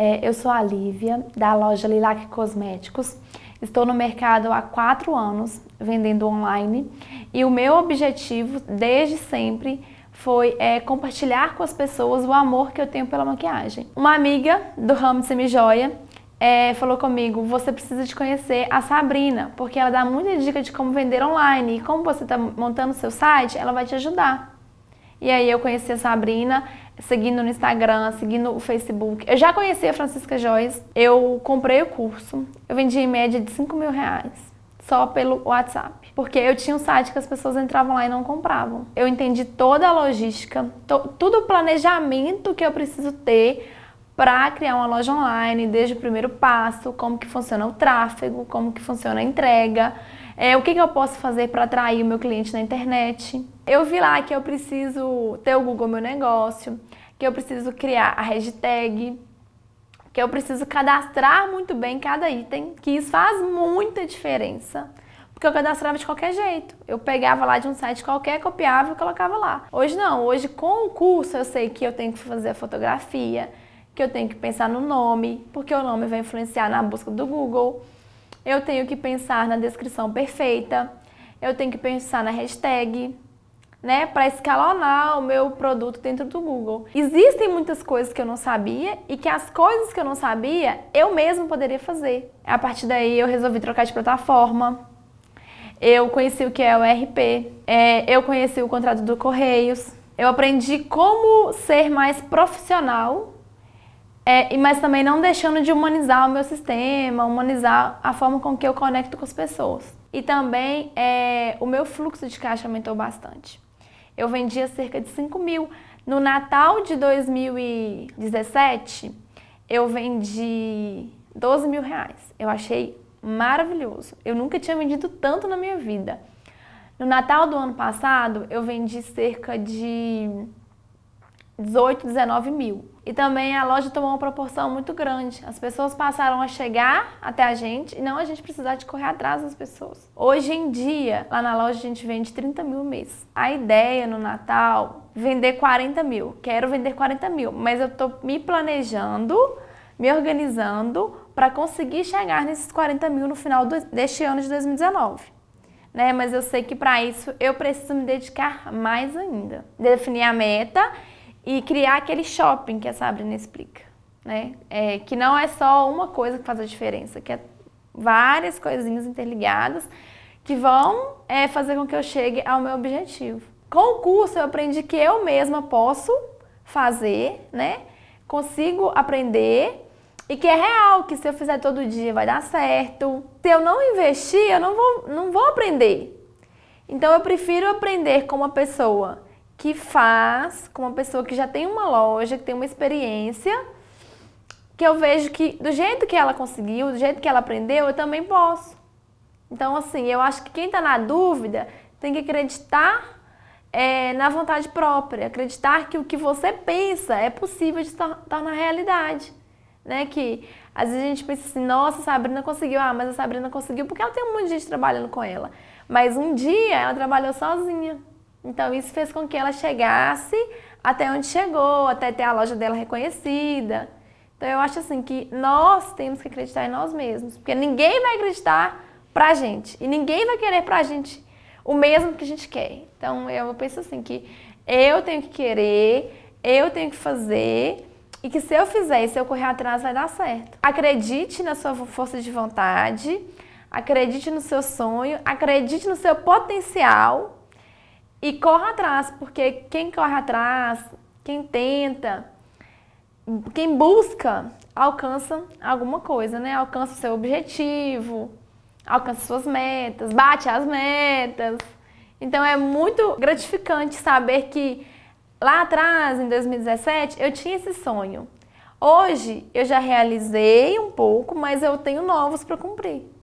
É, eu sou a Lívia, da loja Lilac Cosméticos. Estou no mercado há quatro anos, vendendo online, e o meu objetivo desde sempre foi é, compartilhar com as pessoas o amor que eu tenho pela maquiagem. Uma amiga do ramo de semijoia é, falou comigo, você precisa de conhecer a Sabrina, porque ela dá muita dica de como vender online e como você está montando seu site, ela vai te ajudar. E aí eu conheci a Sabrina, seguindo no Instagram, seguindo o Facebook. Eu já conhecia a Francisca Joyce, eu comprei o curso, eu vendi em média de 5 mil reais, só pelo WhatsApp. Porque eu tinha um site que as pessoas entravam lá e não compravam. Eu entendi toda a logística, to, todo o planejamento que eu preciso ter para criar uma loja online, desde o primeiro passo, como que funciona o tráfego, como que funciona a entrega, é, o que, que eu posso fazer para atrair o meu cliente na internet. Eu vi lá que eu preciso ter o Google Meu Negócio, que eu preciso criar a hashtag, que eu preciso cadastrar muito bem cada item, que isso faz muita diferença. Porque eu cadastrava de qualquer jeito. Eu pegava lá de um site qualquer, copiava e colocava lá. Hoje não, hoje com o curso eu sei que eu tenho que fazer a fotografia, que eu tenho que pensar no nome, porque o nome vai influenciar na busca do Google. Eu tenho que pensar na descrição perfeita, eu tenho que pensar na hashtag, né, para escalonar o meu produto dentro do Google. Existem muitas coisas que eu não sabia e que as coisas que eu não sabia eu mesmo poderia fazer. A partir daí eu resolvi trocar de plataforma. Eu conheci o que é o RP, é, eu conheci o contrato do Correios, eu aprendi como ser mais profissional, é, mas também não deixando de humanizar o meu sistema, humanizar a forma com que eu conecto com as pessoas. E também é, o meu fluxo de caixa aumentou é bastante eu vendia cerca de 5 mil. No Natal de 2017, eu vendi 12 mil reais. Eu achei maravilhoso. Eu nunca tinha vendido tanto na minha vida. No Natal do ano passado, eu vendi cerca de 18, 19 mil. E também a loja tomou uma proporção muito grande. As pessoas passaram a chegar até a gente e não a gente precisar de correr atrás das pessoas. Hoje em dia, lá na loja a gente vende 30 mil mês. A ideia no Natal, vender 40 mil. Quero vender 40 mil, mas eu tô me planejando, me organizando para conseguir chegar nesses 40 mil no final do, deste ano de 2019. Né? Mas eu sei que para isso eu preciso me dedicar mais ainda. Definir a meta e criar aquele shopping que a Sabrina explica, né? É, que não é só uma coisa que faz a diferença, que é várias coisinhas interligadas que vão é, fazer com que eu chegue ao meu objetivo. Com o curso eu aprendi que eu mesma posso fazer, né? Consigo aprender e que é real, que se eu fizer todo dia vai dar certo. Se eu não investir, eu não vou, não vou aprender. Então eu prefiro aprender com uma pessoa que faz com uma pessoa que já tem uma loja, que tem uma experiência, que eu vejo que do jeito que ela conseguiu, do jeito que ela aprendeu, eu também posso. Então, assim, eu acho que quem está na dúvida tem que acreditar é, na vontade própria, acreditar que o que você pensa é possível de tornar realidade. Né? Que às vezes a gente pensa assim, nossa, a Sabrina conseguiu, ah, mas a Sabrina conseguiu porque ela tem um monte de gente trabalhando com ela. Mas um dia ela trabalhou sozinha. Então isso fez com que ela chegasse até onde chegou, até ter a loja dela reconhecida. Então eu acho assim que nós temos que acreditar em nós mesmos, porque ninguém vai acreditar pra gente e ninguém vai querer pra gente o mesmo que a gente quer. Então eu penso assim que eu tenho que querer, eu tenho que fazer e que se eu fizer e se eu correr atrás vai dar certo. Acredite na sua força de vontade, acredite no seu sonho, acredite no seu potencial e corra atrás, porque quem corre atrás, quem tenta, quem busca, alcança alguma coisa, né? Alcança o seu objetivo, alcança suas metas, bate as metas. Então é muito gratificante saber que lá atrás, em 2017, eu tinha esse sonho. Hoje eu já realizei um pouco, mas eu tenho novos para cumprir.